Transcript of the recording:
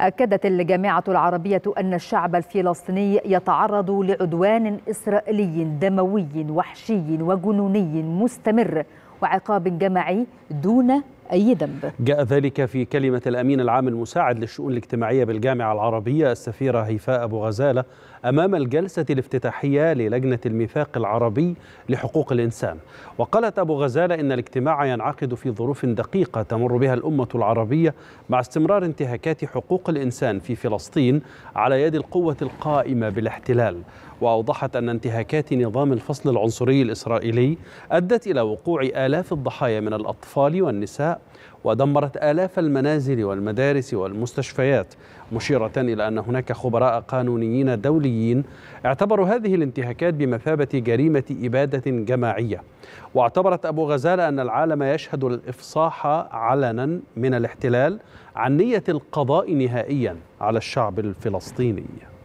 أكدت الجامعة العربية أن الشعب الفلسطيني يتعرض لعدوان إسرائيلي دموي وحشي وجنوني مستمر وعقاب جماعي دون أي ذنب جاء ذلك في كلمة الأمين العام المساعد للشؤون الاجتماعية بالجامعة العربية السفيرة هيفاء أبو غزالة أمام الجلسة الافتتاحية للجنة الميثاق العربي لحقوق الإنسان وقالت أبو غزالة إن الاجتماع ينعقد في ظروف دقيقة تمر بها الأمة العربية مع استمرار انتهاكات حقوق الإنسان في فلسطين على يد القوة القائمة بالاحتلال وأوضحت أن انتهاكات نظام الفصل العنصري الإسرائيلي أدت إلى وقوع آلاف الضحايا من الأطفال والنساء ودمرت آلاف المنازل والمدارس والمستشفيات مشيرة إلى أن هناك خبراء قانونيين دوليين اعتبروا هذه الانتهاكات بمثابة جريمة إبادة جماعية واعتبرت أبو غزال أن العالم يشهد الإفصاح علنا من الاحتلال عن نية القضاء نهائيا على الشعب الفلسطيني